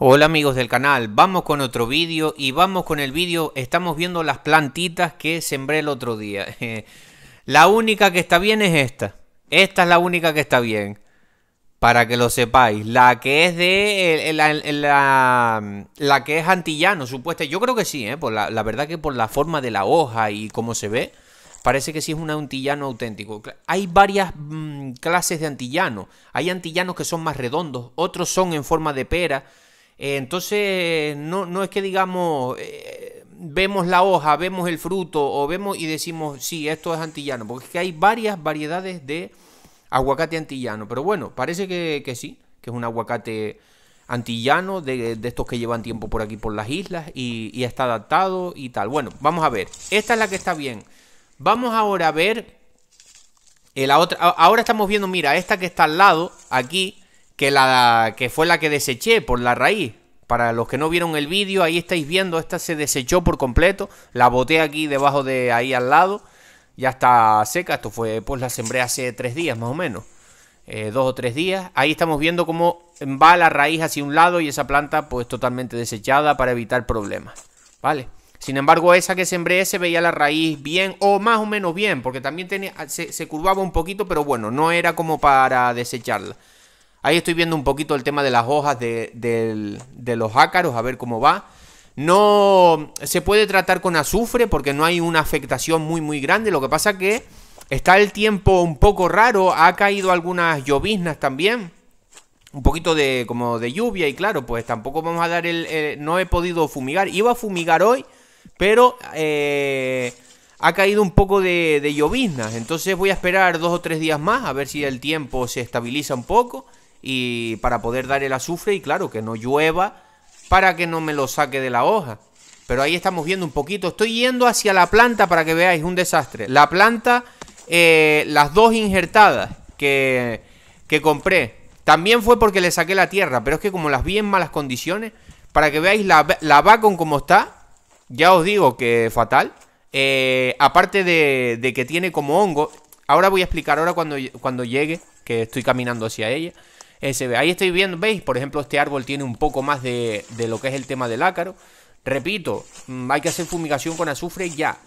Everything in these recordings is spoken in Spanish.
Hola amigos del canal, vamos con otro vídeo y vamos con el vídeo, estamos viendo las plantitas que sembré el otro día. la única que está bien es esta, esta es la única que está bien, para que lo sepáis. La que es de, la, que es antillano, supuesta, yo creo que sí, ¿eh? por la, verdad que por la forma de la hoja y cómo se ve, parece que sí es un antillano auténtico. Hay varias mm, clases de antillano, hay antillanos que son más redondos, otros son en forma de pera. Eh, entonces, no, no, es que digamos, eh, vemos la hoja, vemos el fruto o vemos y decimos, sí, esto es antillano, porque es que hay varias variedades de aguacate antillano. Pero bueno, parece que, sí, que es un aguacate antillano, de, estos que llevan tiempo por aquí, por las islas, y, está adaptado y tal. Bueno, vamos a ver. Esta es la que está bien. Vamos ahora a ver eh, la otra. Ahora estamos viendo, mira, esta que está al lado, aquí, que, la, que fue la que deseché por la raíz. Para los que no vieron el vídeo, ahí estáis viendo, esta se desechó por completo. La boté aquí debajo de ahí al lado. Ya está seca, esto fue, pues la sembré hace tres días más o menos. Eh, dos o tres días. Ahí estamos viendo cómo va la raíz hacia un lado y esa planta pues totalmente desechada para evitar problemas. ¿Vale? Sin embargo, esa que sembré se veía la raíz bien o más o menos bien, porque también tenía, se curvaba un poquito, pero bueno, no era como para desecharla. Ahí estoy viendo un poquito el tema de las hojas de, los ácaros, a ver cómo va. No se puede tratar con azufre porque no hay una afectación muy muy grande. Lo que pasa que está el tiempo un poco raro. Ha caído algunas lloviznas también. Un poquito de como de lluvia y claro, pues tampoco vamos a dar el... no he podido fumigar. Iba a fumigar hoy, pero eh, ha caído un poco de, de lloviznas. Entonces voy a esperar dos o tres días más a ver si el tiempo se estabiliza un poco y para poder dar el azufre y claro, que no llueva para que no me lo saque de la hoja. Pero ahí estamos viendo un poquito. Estoy yendo hacia la planta para que veáis un desastre. La planta, eh, las dos injertadas que, que compré. También fue porque le saqué la tierra, pero es que como las vi en malas condiciones, para que veáis la, la con como está, ya os digo que fatal. Eh, aparte de, de, que tiene como hongo, ahora voy a explicar, ahora cuando, cuando llegue, que estoy caminando hacia ella, Ahí estoy viendo, ¿veis? Por ejemplo, este árbol tiene un poco más de, lo que es el tema del ácaro. Repito, mm, hay que hacer fumigación con azufre ya.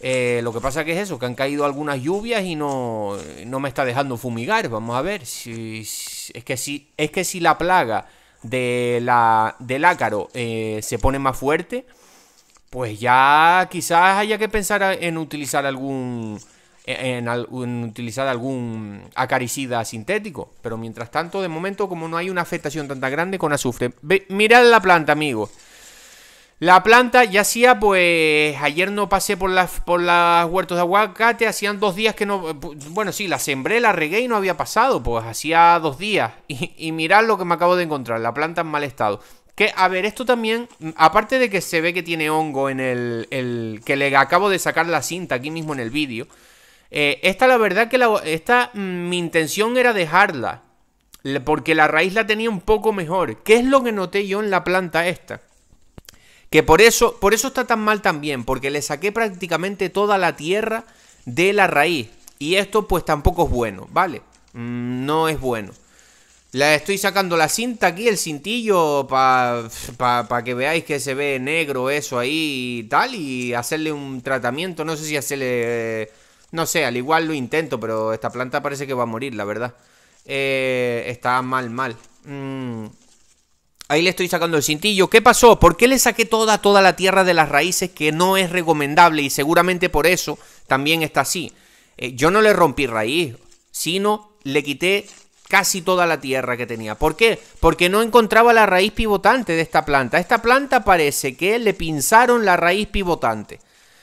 Eh, lo que pasa que es eso, que han caído algunas lluvias y no, no me está dejando fumigar. Vamos a ver, si, es, que si, es que si la plaga de la, del ácaro eh, se pone más fuerte, pues ya quizás haya que pensar en utilizar algún en, utilizar algún acaricida sintético. Pero mientras tanto, de momento, como no hay una afectación tan grande con azufre. mirad la planta, amigos. La planta ya hacía, pues, ayer no pasé por las, por huertos de aguacate, hacían dos días que no, eh, bueno, sí, la sembré, la regué y no había pasado, pues, hacía dos días. Y, mirad lo que me acabo de encontrar, la planta en mal estado. Que, a ver, esto también, mm, aparte de que se ve que tiene hongo en el, el que le acabo de sacar la cinta aquí mismo en el vídeo, eh, esta la verdad que la, esta, mm, mi intención era dejarla, porque la raíz la tenía un poco mejor. ¿Qué es lo que noté yo en la planta esta? Que por eso, por eso está tan mal también, porque le saqué prácticamente toda la tierra de la raíz. Y esto pues tampoco es bueno, ¿vale? Mm, no es bueno. La estoy sacando la cinta aquí, el cintillo, para que veáis que se ve negro eso ahí y tal, y hacerle un tratamiento, no sé si hacerle no sé, al igual lo intento, pero esta planta parece que va a morir, la verdad. Eh, está mal, mal. Mm. Ahí le estoy sacando el cintillo. ¿Qué pasó? ¿Por qué le saqué toda, toda la tierra de las raíces que no es recomendable? Y seguramente por eso también está así. Eh, yo no le rompí raíz, sino le quité casi toda la tierra que tenía. ¿Por qué? Porque no encontraba la raíz pivotante de esta planta. Esta planta parece que le pinzaron la raíz pivotante.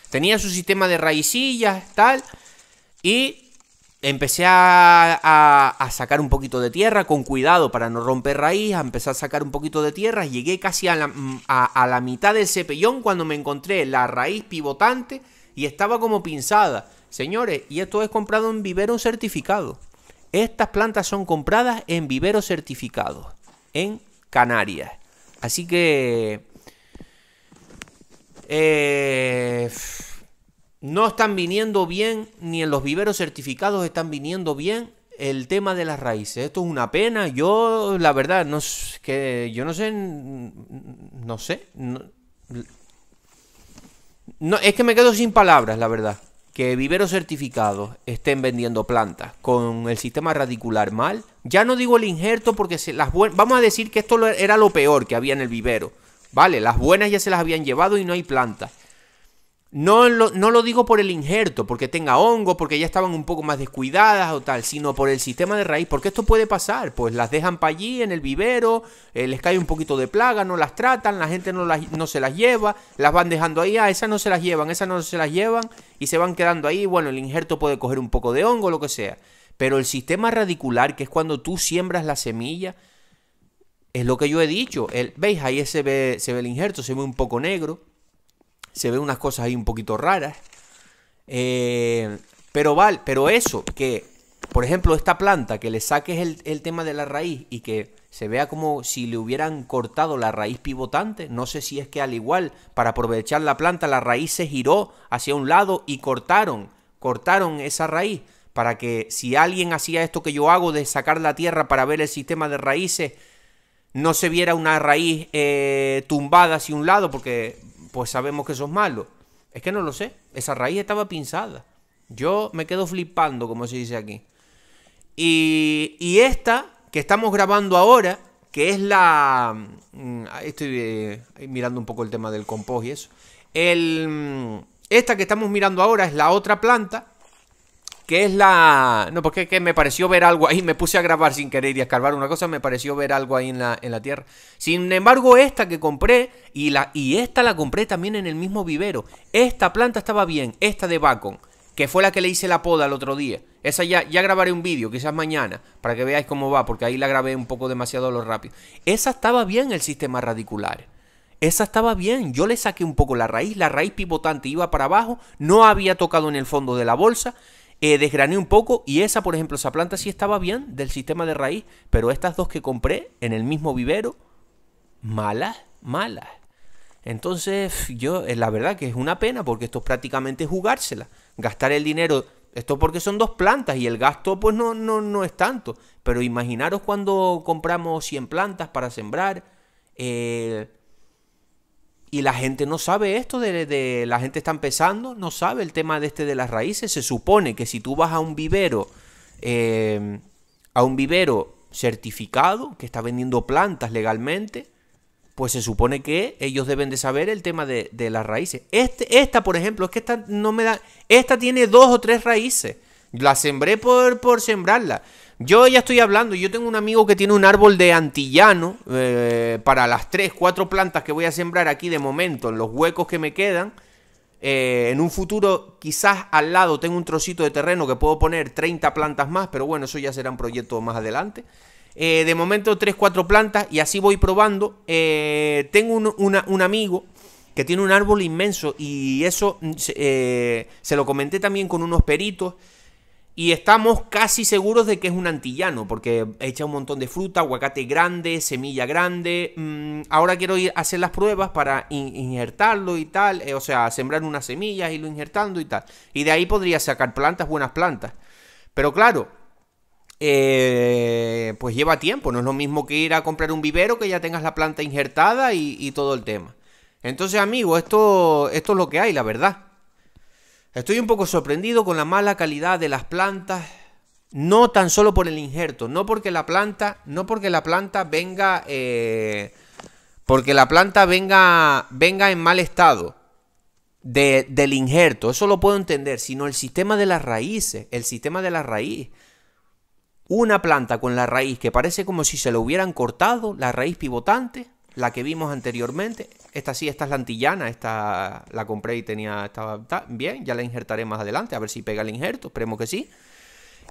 Tenía su sistema de raicillas, tal, y empecé a, sacar un poquito de tierra, con cuidado para no romper raíz, a empezar a sacar un poquito de tierra. Llegué casi mm, a la, mitad del cepellón cuando me encontré la raíz pivotante y estaba como pinzada. Señores, y esto es comprado en vivero certificado. Estas plantas son compradas en vivero certificados, en Canarias. Así que... Eh no están viniendo bien, ni en los viveros certificados están viniendo bien el tema de las raíces. Esto es una pena. Yo, la verdad, no sé, que yo no sé, no sé. No, es que me quedo sin palabras, la verdad. Que viveros certificados estén vendiendo plantas con el sistema radicular mal. Ya no digo el injerto porque se las vamos a decir que esto era lo peor que había en el vivero. Vale, las buenas ya se las habían llevado y no hay plantas. No lo, digo por el injerto, porque tenga hongo, porque ya estaban un poco más descuidadas o tal, sino por el sistema de raíz, porque esto puede pasar, pues las dejan para allí en el vivero, eh, les cae un poquito de plaga, no las tratan, la gente no, no se las lleva, las van dejando ahí, ah, esas no se las llevan, esas no se las llevan y se van quedando ahí, bueno, el injerto puede coger un poco de hongo, lo que sea, pero el sistema radicular, que es cuando tú siembras la semilla, es lo que yo he dicho, el, veis, ahí se ve, se ve el injerto, se ve un poco negro se ven unas cosas ahí un poquito raras. Eh, pero vale, pero eso, que por ejemplo esta planta, que le saques el, el, tema de la raíz y que se vea como si le hubieran cortado la raíz pivotante, no sé si es que al igual, para aprovechar la planta, la raíz se giró hacia un lado y cortaron, cortaron esa raíz. Para que si alguien hacía esto que yo hago de sacar la tierra para ver el sistema de raíces, no se viera una raíz eh, tumbada hacia un lado, porque pues sabemos que sos malo. Es que no lo sé. Esa raíz estaba pinzada. Yo me quedo flipando, como se dice aquí. Y, y esta que estamos grabando ahora, que es la... Mm, estoy eh, mirando un poco el tema del compost y eso. El, mm, esta que estamos mirando ahora es la otra planta que es la... No, porque que me pareció ver algo ahí, me puse a grabar sin querer y a escarbar una cosa, me pareció ver algo ahí en la, en la tierra. Sin embargo, esta que compré, y, la, y esta la compré también en el mismo vivero, esta planta estaba bien, esta de Bacon, que fue la que le hice la poda el otro día. Esa ya, ya grabaré un vídeo, quizás mañana, para que veáis cómo va, porque ahí la grabé un poco demasiado lo rápido. Esa estaba bien el sistema radicular. Esa estaba bien, yo le saqué un poco la raíz, la raíz pivotante iba para abajo, no había tocado en el fondo de la bolsa eh, desgrané un poco y esa, por ejemplo, esa planta sí estaba bien del sistema de raíz, pero estas dos que compré en el mismo vivero, malas, malas. Entonces, yo, eh, la verdad que es una pena porque esto es prácticamente jugársela. Gastar el dinero, esto porque son dos plantas y el gasto pues no, no, no es tanto. Pero imaginaros cuando compramos 100 plantas para sembrar, eh, y la gente no sabe esto, de, la gente está empezando, no sabe el tema de este de las raíces. Se supone que si tú vas a un vivero, eh, a un vivero certificado que está vendiendo plantas legalmente, pues se supone que ellos deben de saber el tema de, de las raíces. Este, esta, por ejemplo, es que esta no me da. Esta tiene dos o tres raíces. La sembré por, por sembrarla. Yo ya estoy hablando, yo tengo un amigo que tiene un árbol de antillano eh, para las 3, 4 plantas que voy a sembrar aquí de momento, en los huecos que me quedan. Eh, en un futuro quizás al lado tengo un trocito de terreno que puedo poner 30 plantas más, pero bueno, eso ya será un proyecto más adelante. Eh, de momento 3, 4 plantas y así voy probando. tengo un amigo que tiene un árbol inmenso y eso mm, se lo comenté también con unos peritos. Y estamos casi seguros de que es un antillano, porque echa un montón de fruta, aguacate grande, semilla grande. Mm, ahora quiero ir a hacer las pruebas para injertarlo y tal, eh, o sea, sembrar unas semillas y lo injertando y tal. Y de ahí podría sacar plantas, buenas plantas. Pero claro, eh, pues lleva tiempo, no es lo mismo que ir a comprar un vivero que ya tengas la planta injertada y, todo el tema. Entonces, amigo, esto, esto es lo que hay, la verdad. Estoy un poco sorprendido con la mala calidad de las plantas, no tan solo por el injerto, no porque la planta, no porque la planta venga, eh, porque la planta venga, venga en mal estado del injerto, eso lo puedo entender, sino el sistema de las raíces, el sistema de la raíz. Una planta con la raíz que parece como si se lo hubieran cortado, la raíz pivotante, la que vimos anteriormente. Esta sí, esta es la antillana, esta la compré y tenía, estaba bien, ya la injertaré más adelante, a ver si pega el injerto, esperemos que sí.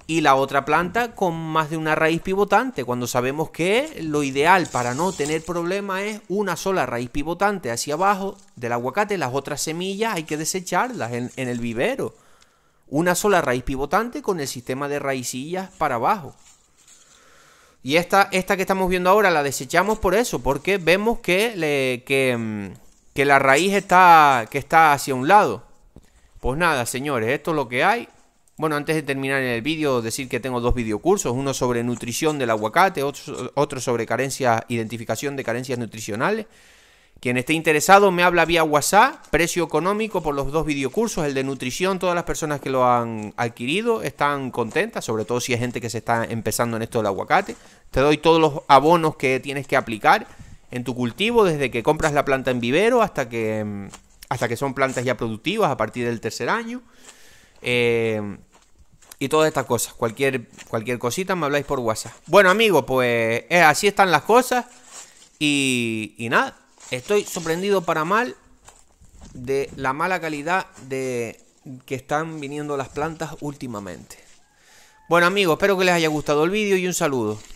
Y la otra planta con más de una raíz pivotante, cuando sabemos que lo ideal para no tener problema es una sola raíz pivotante hacia abajo del aguacate, las otras semillas hay que desecharlas en, en el vivero. Una sola raíz pivotante con el sistema de raicillas para abajo. Y esta, esta que estamos viendo ahora la desechamos por eso, porque vemos que, le, que, mm, que la raíz está, que está hacia un lado. Pues nada, señores, esto es lo que hay. Bueno, antes de terminar el vídeo, decir que tengo dos videocursos, uno sobre nutrición del aguacate, otro, sobre carencias, identificación de carencias nutricionales. Quien esté interesado me habla vía WhatsApp, precio económico por los dos videocursos, el de nutrición, todas las personas que lo han adquirido están contentas, sobre todo si es gente que se está empezando en esto del aguacate. Te doy todos los abonos que tienes que aplicar en tu cultivo, desde que compras la planta en vivero hasta que, mm, hasta que son plantas ya productivas a partir del tercer año. Eh, y todas estas cosas. Cualquier, cualquier cosita me habláis por WhatsApp. Bueno amigos, pues eh, así están las cosas y nada. Estoy sorprendido para mal de la mala calidad de que están viniendo las plantas últimamente. Bueno amigos, espero que les haya gustado el vídeo y un saludo.